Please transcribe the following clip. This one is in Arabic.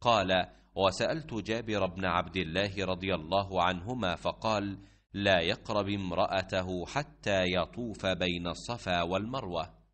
قال وسالت جابر بن عبد الله رضي الله عنهما فقال لا يقرب امراته حتى يطوف بين الصفا والمروه